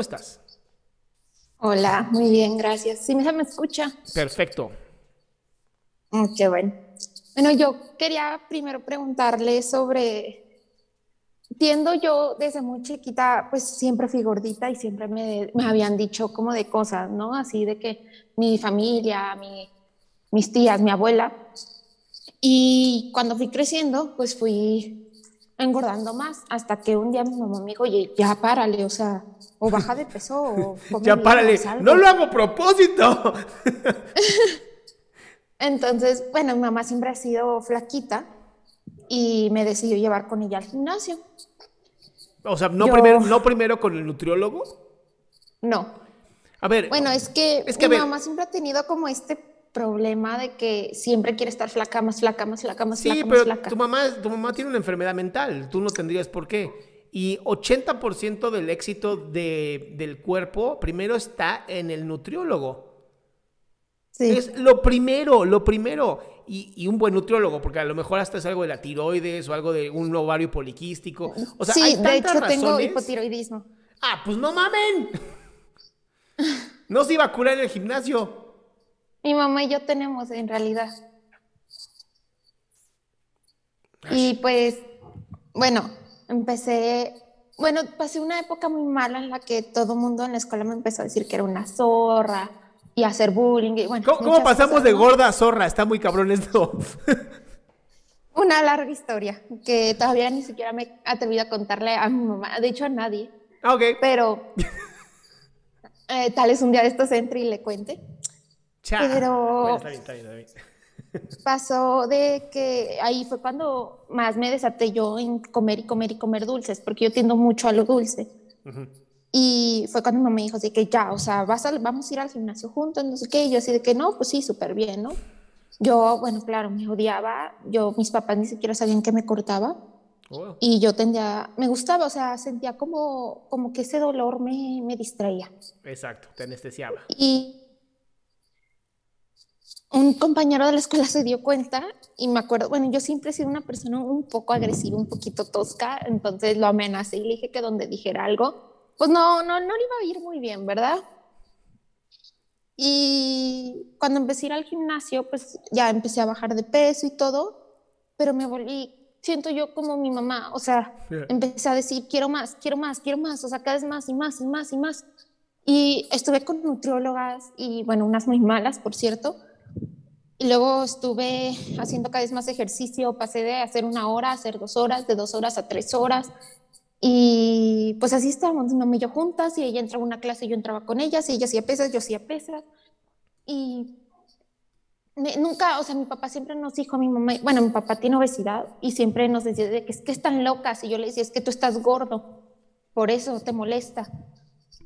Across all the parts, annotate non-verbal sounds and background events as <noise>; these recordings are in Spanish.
¿Cómo estás? Hola, muy bien, gracias. ¿Sí me escucha? Perfecto. Mm, qué bueno. Bueno, yo quería primero preguntarle sobre tiendo yo desde muy chiquita, pues siempre fui gordita y siempre me, habían dicho como de cosas, ¿no? Así de que mi familia, mis tías, mi abuela. Y cuando fui creciendo, pues fui engordando más hasta que un día mi mamá me dijo, oye, ya párale, o sea, o baja de peso o... <laughs> ya párale, no lo hago a propósito. <laughs> Entonces, bueno, mi mamá siempre ha sido flaquita y me decidió llevar con ella al gimnasio. O sea, ¿no, primero, ¿no primero con el nutriólogo? No. A ver. Bueno, es que mi mamá siempre ha tenido como este problema de que siempre quiere estar flaca, más flaca, más flaca, más sí, flaca. Sí, pero Tu, mamá, tu mamá tiene una enfermedad mental, tú no tendrías por qué. Y 80% del éxito del cuerpo primero está en el nutriólogo. Sí. Es lo primero, lo primero. Y, un buen nutriólogo, porque a lo mejor hasta es algo de la tiroides o algo de un ovario poliquístico. O sí, de hecho tengo hipotiroidismo. Ah, pues no mamen. <laughs> No se iba a curar en el gimnasio. Mi mamá y yo tenemos en realidad. Y pues, bueno, empecé, bueno, pasé una época muy mala en la que todo el mundo en la escuela me empezó a decir que era una zorra y hacer bullying. ¿Cómo, pasamos de gorda a zorra? Está muy cabrón esto. <laughs> una larga historia que todavía ni siquiera me he atrevido a contarle a mi mamá, de hecho a nadie. Ah, ok. Pero <laughs> eh, tal es un día de estos entre y le cuente. Pero <laughs> pasó de que ahí fue cuando más me desaté yo en comer y comer y comer dulces, porque yo tiendo mucho a lo dulce. Y fue cuando mi mamá me dijo así que ya, o sea, vas vamos a ir al gimnasio juntos, no sé qué. Y yo así de que no, pues sí, súper bien, ¿no? Yo, bueno, claro, me odiaba. Yo, mis papás ni siquiera sabían que me cortaba. Oh. Y yo tendía, me gustaba, o sea, sentía como, como que ese dolor me, me distraía. Exacto, te anestesiaba. Y, un compañero de la escuela se dio cuenta y me acuerdo, bueno, yo siempre he sido una persona un poco agresiva, un poquito tosca, entonces lo amenacé y le dije que donde dijera algo, pues no, no, no le iba a ir muy bien, ¿verdad? Y cuando empecé a ir al gimnasio, pues ya empecé a bajar de peso y todo, pero me volví, siento yo como mi mamá, o sea, empecé a decir, quiero más, quiero más, quiero más, o sea, cada vez más y más y más y más. Y estuve con nutriólogas y, bueno, unas muy malas, por cierto, y Luego estuve haciendo cada vez más ejercicio, pasé de hacer una hora a hacer dos horas, de dos horas a tres horas. Y pues así estábamos, no me yo juntas, y ella entraba a una clase, yo entraba con ella, y ella hacía pesas, yo hacía pesas. Y nunca, o sea, mi papá siempre nos dijo a mi mamá, bueno, mi papá tiene obesidad y siempre nos decía que es que están locas. Y yo le decía, es que tú estás gordo, por eso te molesta.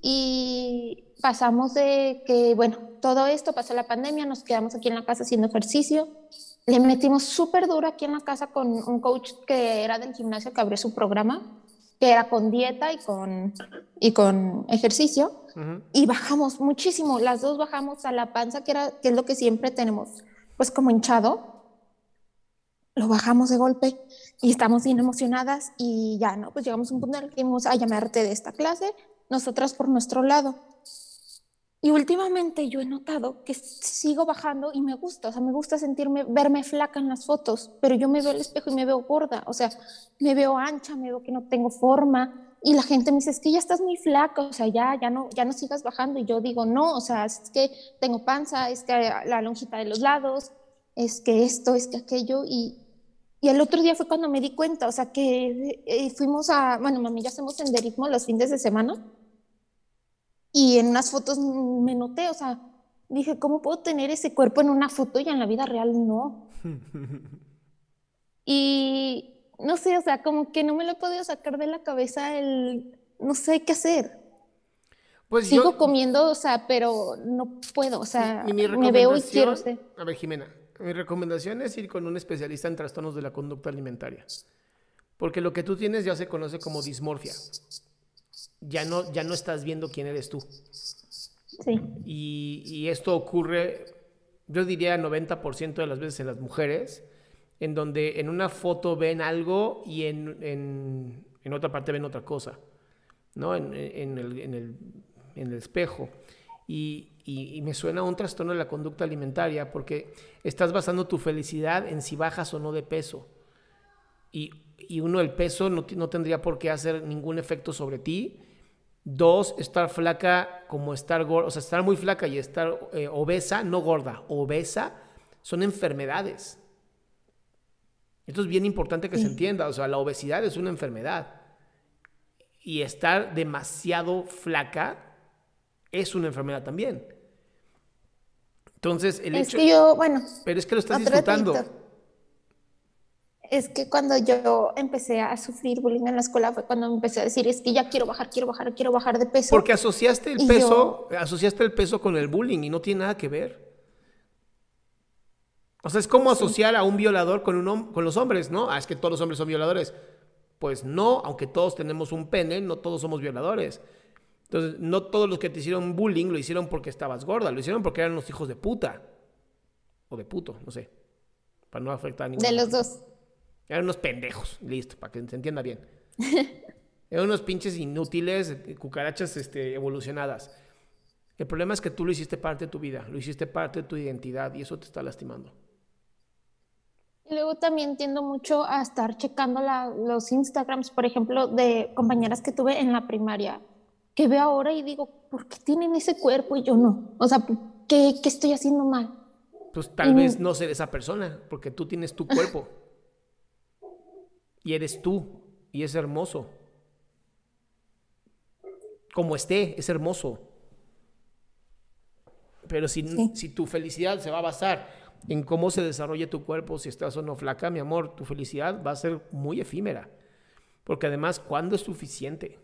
Y pasamos de que, bueno, todo esto pasó la pandemia, nos quedamos aquí en la casa haciendo ejercicio. Le metimos súper duro aquí en la casa con un coach que era del gimnasio que abrió su programa, que era con dieta y con, y con ejercicio. Y bajamos muchísimo, las dos bajamos a la panza, que, era, que es lo que siempre tenemos, pues como hinchado lo bajamos de golpe y estamos bien emocionadas y ya, ¿no? Pues llegamos a un punto en el que dijimos, a llamarte de esta clase, nosotras por nuestro lado. Y últimamente yo he notado que sigo bajando y me gusta, o sea, me gusta sentirme, verme flaca en las fotos, pero yo me veo al espejo y me veo gorda, o sea, me veo ancha, me veo que no tengo forma. Y la gente me dice, es que ya estás muy flaca, o sea, ya, ya, no, ya no sigas bajando. Y yo digo, no, o sea, es que tengo panza, es que la lonjita de los lados, es que esto, es que aquello. Y, y el otro día fue cuando me di cuenta, o sea, que eh, fuimos a, bueno, mami, ya hacemos senderismo los fines de semana y en unas fotos me noté, o sea, dije, ¿cómo puedo tener ese cuerpo en una foto y en la vida real no? <laughs> y no sé, o sea, como que no me lo he podido sacar de la cabeza el, no sé qué hacer. Pues Sigo comiendo, o sea, pero no puedo, o sea, me veo y quiero. A ver, Jimena, mi recomendación es ir con un especialista en trastornos de la conducta alimentaria. Porque lo que tú tienes ya se conoce como dismorfia ya no, estás viendo quién eres tú. Sí. Y, esto ocurre, yo diría, 90% de las veces en las mujeres, en donde en una foto ven algo y en, otra parte ven otra cosa, ¿no? En, el, espejo. Y, me suena un trastorno de la conducta alimentaria porque estás basando tu felicidad en si bajas o no de peso. Y, uno, el peso no, no, tendría por qué hacer ningún efecto sobre ti, Dos, estar flaca como estar gorda, o sea, estar muy flaca y estar eh, obesa, no gorda, obesa, son enfermedades. Esto es bien importante que se entienda, o sea, la obesidad es una enfermedad. Y estar demasiado flaca es una enfermedad también. Entonces, el es hecho... Que yo, bueno, pero es que lo estás disfrutando es que cuando yo empecé a sufrir bullying en la escuela fue cuando empecé a decir, es que ya quiero bajar, quiero bajar, quiero bajar de peso. Porque asociaste el peso, asociaste el peso con el bullying y no tiene nada que ver. O sea, es como asociar a un violador con, un con los hombres, ¿no? Ah, es que todos los hombres son violadores. Pues no, aunque todos tenemos un pene, no todos somos violadores. Entonces, no todos los que te hicieron bullying lo hicieron porque estabas gorda, lo hicieron porque eran los hijos de puta. O de puto, no sé. Para no afectar a ninguno. De los dos. Eran unos pendejos, listo, para que se entienda bien. <laughs> Eran unos pinches inútiles, cucarachas este, evolucionadas. El problema es que tú lo hiciste parte de tu vida, lo hiciste parte de tu identidad y eso te está lastimando. Y luego también tiendo mucho a estar checando la, los Instagrams, por ejemplo, de compañeras que tuve en la primaria, que veo ahora y digo, ¿por qué tienen ese cuerpo y yo no? O sea, ¿qué, qué estoy haciendo mal? Pues tal vez no ser esa persona, porque tú tienes tu cuerpo. <laughs> y eres tú y es hermoso. Como esté, es hermoso. Pero si, si tu felicidad se va a basar en cómo se desarrolla tu cuerpo, si estás o no flaca, mi amor, tu felicidad va a ser muy efímera. Porque además, ¿cuándo es suficiente?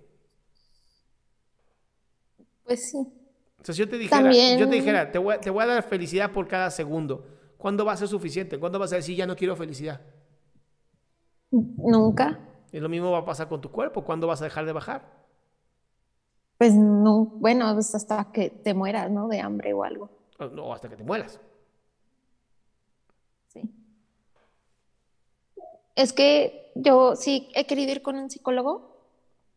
Pues sí. O sea, si yo te dijera, yo te, dijera te, voy, te voy a dar felicidad por cada segundo, ¿cuándo va a ser suficiente? ¿Cuándo vas a decir ya no quiero felicidad? Nunca. Y lo mismo va a pasar con tu cuerpo. ¿Cuándo vas a dejar de bajar? Pues no, bueno, pues hasta que te mueras, ¿no? De hambre o algo. O hasta que te mueras. Sí. Es que yo sí he querido ir con un psicólogo,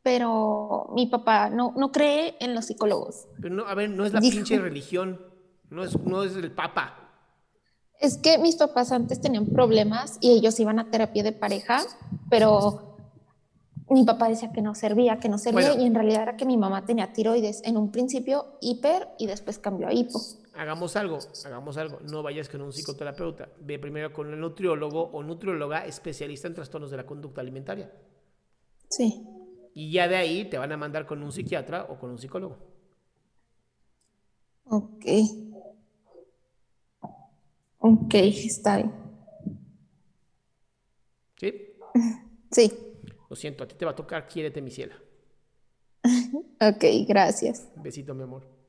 pero mi papá no, no cree en los psicólogos. no, a ver, no es la pinche religión, no es, no es el papa es que mis papás antes tenían problemas y ellos iban a terapia de pareja, pero mi papá decía que no servía, que no servía, y en realidad era que mi mamá tenía tiroides, en un principio hiper y después cambió a hipo. Hagamos algo, hagamos algo, no vayas con un psicoterapeuta, ve primero con el nutriólogo o nutrióloga especialista en trastornos de la conducta alimentaria. Sí. Y ya de ahí te van a mandar con un psiquiatra o con un psicólogo. Ok. Ok, está bien. ¿Sí? <laughs> Sí. Lo siento, a ti te va a tocar Quiérete, mi ciela. <laughs> ok, gracias. Besito, mi amor.